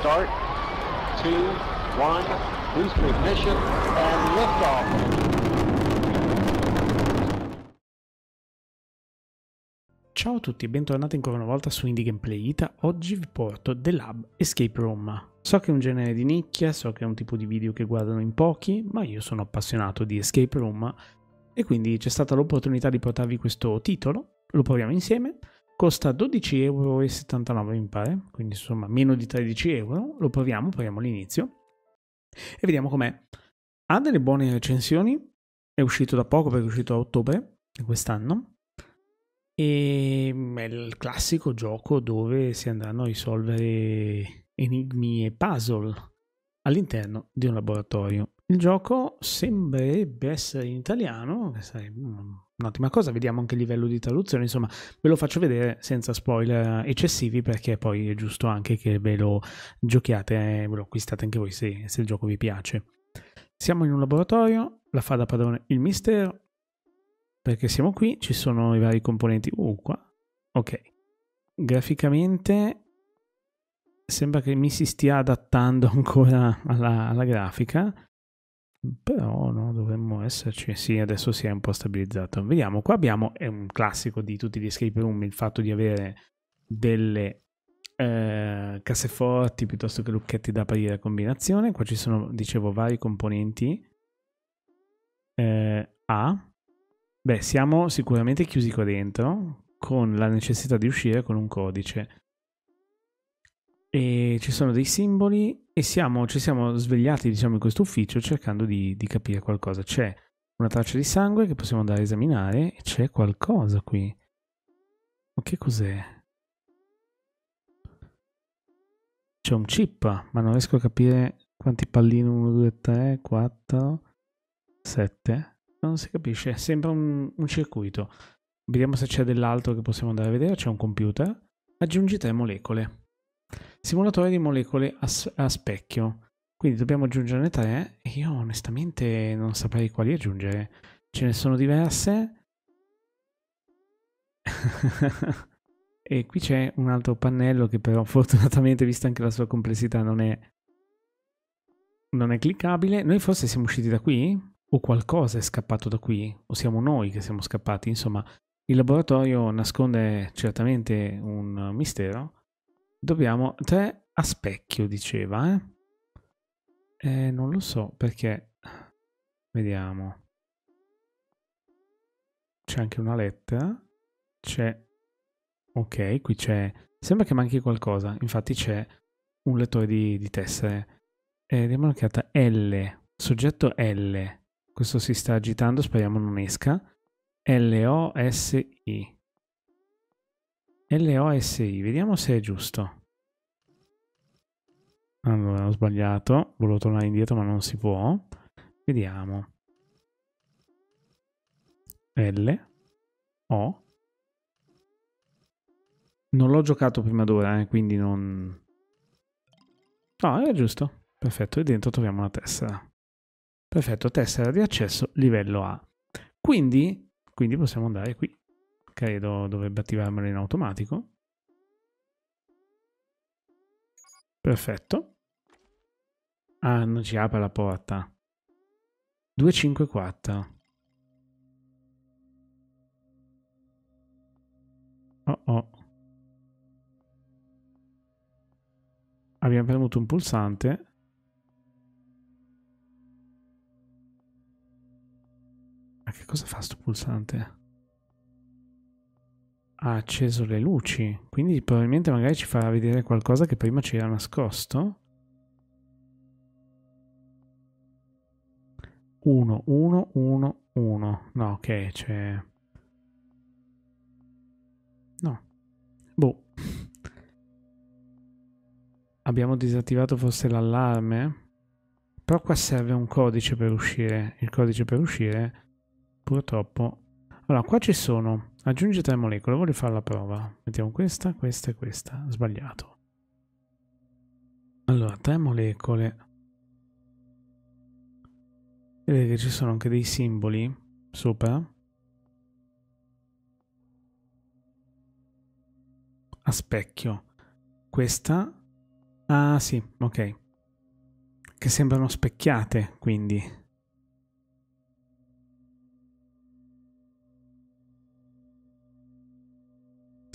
start, two, one, boost ignition, and liftoff. Ciao a tutti e bentornati ancora una volta su Indie Gameplay Ita, oggi vi porto The Lab Escape Room. So che è un genere di nicchia, so che è un tipo di video che guardano in pochi, ma io sono appassionato di Escape Room e quindi c'è stata l'opportunità di portarvi questo titolo, lo proviamo insieme costa 12,79 euro mi pare, quindi insomma meno di 13 euro, lo proviamo, proviamo all'inizio e vediamo com'è. Ha delle buone recensioni, è uscito da poco perché è uscito a ottobre di quest'anno e mm, è il classico gioco dove si andranno a risolvere enigmi e puzzle all'interno di un laboratorio. Il gioco sembrerebbe essere in italiano, che sarebbe mm, un'ottima cosa, vediamo anche il livello di traduzione, insomma ve lo faccio vedere senza spoiler eccessivi perché poi è giusto anche che ve lo giochiate e ve lo acquistate anche voi se, se il gioco vi piace. Siamo in un laboratorio, la fa da padrone il mistero, perché siamo qui, ci sono i vari componenti. Uh, qua. Ok. Graficamente sembra che mi si stia adattando ancora alla, alla grafica, però no, dovremmo esserci. Sì, adesso si è un po' stabilizzato. Vediamo, qua abbiamo, è un classico di tutti gli escape room, il fatto di avere delle eh, casseforti piuttosto che lucchetti da aprire a combinazione. Qua ci sono, dicevo, vari componenti. Eh, A. Beh, siamo sicuramente chiusi qua dentro con la necessità di uscire con un codice. E ci sono dei simboli e siamo, ci siamo svegliati, diciamo, in questo ufficio cercando di, di capire qualcosa. C'è una traccia di sangue che possiamo andare a esaminare e c'è qualcosa qui. Ma che cos'è? C'è un chip, ma non riesco a capire quanti pallini 1, 2, 3, 4, 7. Non si capisce, sembra un, un circuito. Vediamo se c'è dell'altro che possiamo andare a vedere. C'è un computer. Aggiungi tre molecole simulatore di molecole a, a specchio. Quindi dobbiamo aggiungerne tre e io onestamente non saprei quali aggiungere. Ce ne sono diverse. e qui c'è un altro pannello che però fortunatamente, vista anche la sua complessità, non è, non è cliccabile. Noi forse siamo usciti da qui? O qualcosa è scappato da qui? O siamo noi che siamo scappati? Insomma, il laboratorio nasconde certamente un mistero Dobbiamo... Te a specchio, diceva, eh? eh non lo so, perché... Vediamo. C'è anche una lettera. C'è... Ok, qui c'è... Sembra che manchi qualcosa. Infatti c'è un lettore di, di tessere. Eh, diamo un'occhiata. L. Soggetto L. Questo si sta agitando, speriamo non esca. L-O-S-I. LOSI, vediamo se è giusto. Allora, ho sbagliato, volevo tornare indietro ma non si può. Vediamo. L, O. Non l'ho giocato prima d'ora, eh, quindi non... No, è giusto. Perfetto, e dentro troviamo la tessera. Perfetto, tessera di accesso livello A. Quindi, quindi possiamo andare qui credo dovrebbe attivarmelo in automatico. Perfetto. Ah, non ci apre la porta. 254. Oh oh. Abbiamo premuto un pulsante. Ma che cosa fa sto pulsante? ha acceso le luci, quindi probabilmente magari ci farà vedere qualcosa che prima c'era nascosto. 1, 1, 1, 1. No, ok, cioè... No. Boh. Abbiamo disattivato forse l'allarme? Però qua serve un codice per uscire. Il codice per uscire, purtroppo... Allora, qua ci sono Aggiungi tre molecole, voglio fare la prova. Mettiamo questa, questa e questa. Sbagliato. Allora, tre molecole. Vedete che ci sono anche dei simboli sopra. A specchio. Questa... Ah sì, ok. Che sembrano specchiate, quindi.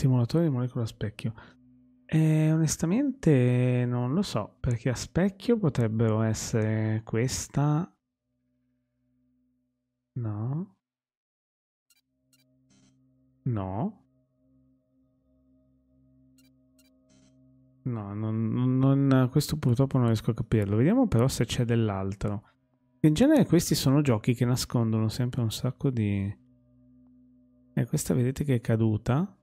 Simulatore di molecola a specchio. E onestamente non lo so, perché a specchio potrebbero essere questa. No. No. No, non, non, questo purtroppo non riesco a capirlo. Vediamo però se c'è dell'altro. In genere questi sono giochi che nascondono sempre un sacco di... E questa vedete che è caduta.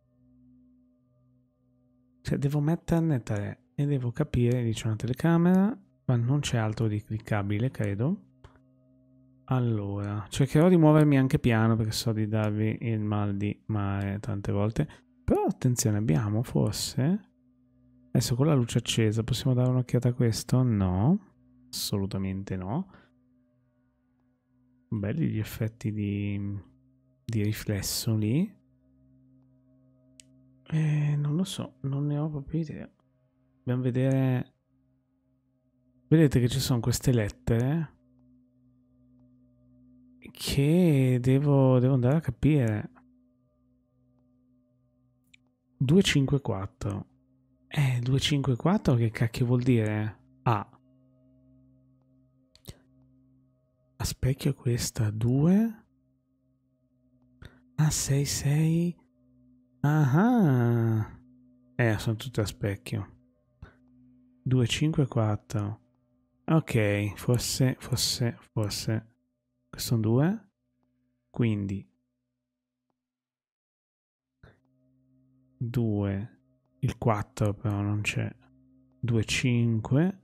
Cioè, devo metterne tre e devo capire, lì c'è una telecamera, ma non c'è altro di cliccabile, credo. Allora, cercherò di muovermi anche piano perché so di darvi il mal di mare tante volte. Però attenzione, abbiamo forse... Adesso con la luce accesa possiamo dare un'occhiata a questo? No, assolutamente no. Belli gli effetti di, di riflesso lì. Eh, non lo so, non ne ho proprio idea. Dobbiamo vedere... Vedete che ci sono queste lettere che devo, devo andare a capire. 254. Eh, 254 che cacchio vuol dire? A. A specchio questa, 2. A66. Ah, eh, sono tutte a specchio. 2, 5, 4. Ok, forse, forse, forse. Questo sono due. Quindi. 2. Il 4 però non c'è. 2, 5.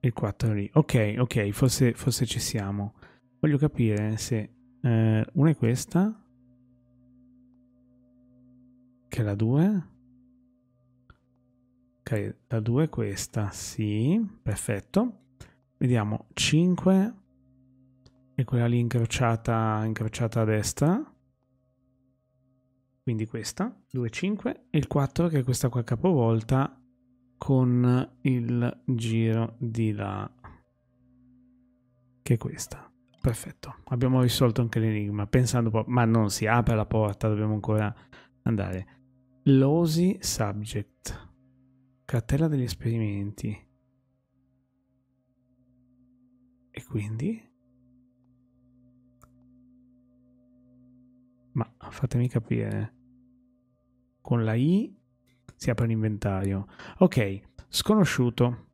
Il 4 lì. Ok, ok, forse, forse ci siamo. Voglio capire se eh, una è questa che la 2. Ok, la 2 è questa, sì, perfetto. Vediamo 5 e quella lì incrociata, incrociata a destra. Quindi questa, 2, 5 e il 4 che è questa qua capovolta con il giro di là che è questa. Perfetto, abbiamo risolto anche l'enigma, pensando ma non si apre la porta, dobbiamo ancora andare. Losi Subject. Cartella degli esperimenti. E quindi? Ma fatemi capire. Con la I si apre l'inventario Ok, sconosciuto.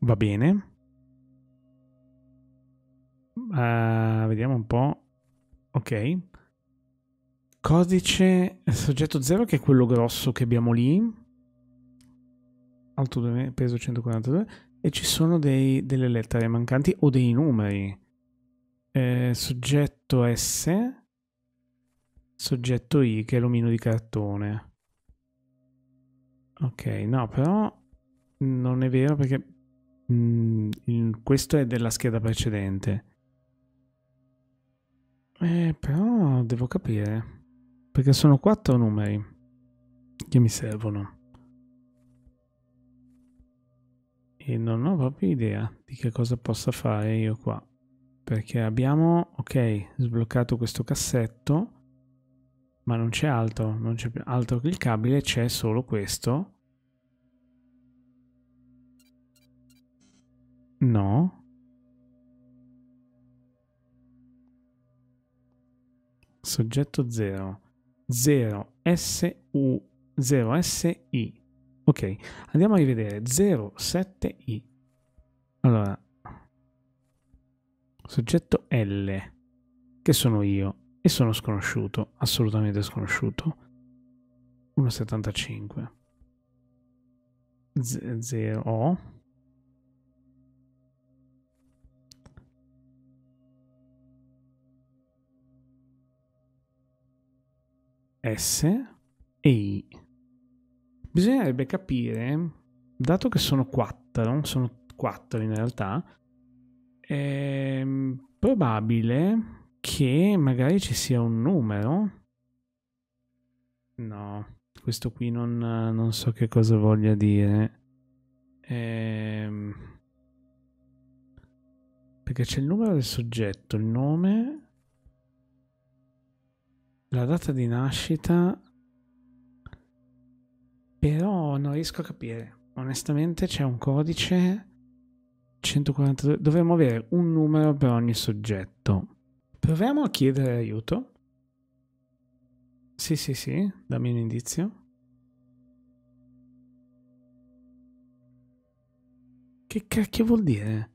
Va bene. Uh, vediamo un po'. Ok. Codice soggetto 0 che è quello grosso che abbiamo lì. Alto peso 142. E ci sono dei, delle lettere mancanti o dei numeri. Eh, soggetto S. Soggetto I che è l'omino di cartone. Ok, no però non è vero perché mh, mm, questo è della scheda precedente. Eh, però devo capire. Perché sono quattro numeri che mi servono. E non ho proprio idea di che cosa possa fare io qua. Perché abbiamo, ok, sbloccato questo cassetto, ma non c'è altro, non c'è altro cliccabile, c'è solo questo. No. Soggetto 0. 0SU, 0SI. Ok, andiamo a rivedere 07I. Allora, soggetto L, che sono io, e sono sconosciuto, assolutamente sconosciuto. 1,75. 0O. S e I. Bisognerebbe capire, dato che sono 4, sono 4 in realtà, è ehm, probabile che magari ci sia un numero. No, questo qui non, non so che cosa voglia dire. Ehm perché c'è il numero del soggetto, il nome la data di nascita, però non riesco a capire. Onestamente c'è un codice 142, dovremmo avere un numero per ogni soggetto. Proviamo a chiedere aiuto. Sì, sì, sì, dammi un indizio. Che cacchio vuol dire?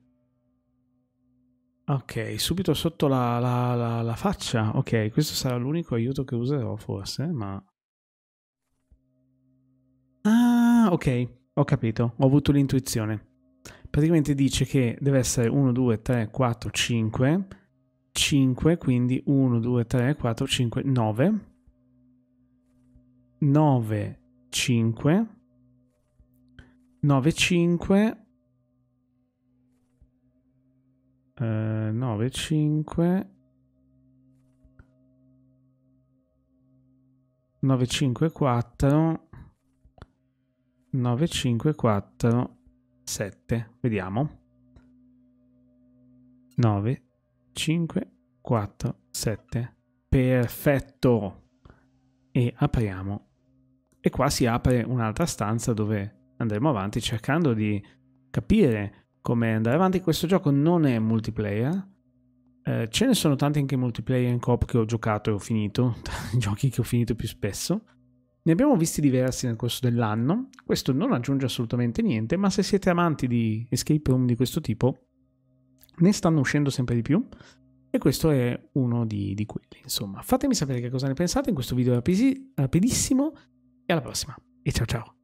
Ok, subito sotto la, la, la, la, faccia. Ok, questo sarà l'unico aiuto che userò forse, ma... Ah, ok, ho capito, ho avuto l'intuizione. Praticamente dice che deve essere 1, 2, 3, 4, 5, 5, quindi 1, 2, 3, 4, 5, 9, 9, 5, 9, 5, eh, 9, 5 9, 5, 4 9, 5, 4 7 vediamo 9 5 4 7 perfetto e apriamo e qua si apre un'altra stanza dove andremo avanti cercando di capire come andare avanti. Questo gioco non è multiplayer. Eh, ce ne sono tanti anche multiplayer in coop che ho giocato e ho finito, giochi che ho finito più spesso. Ne abbiamo visti diversi nel corso dell'anno, questo non aggiunge assolutamente niente, ma se siete amanti di escape room di questo tipo, ne stanno uscendo sempre di più e questo è uno di, di quelli. Insomma, fatemi sapere che cosa ne pensate, in questo video rapidissimo e alla prossima. E ciao ciao!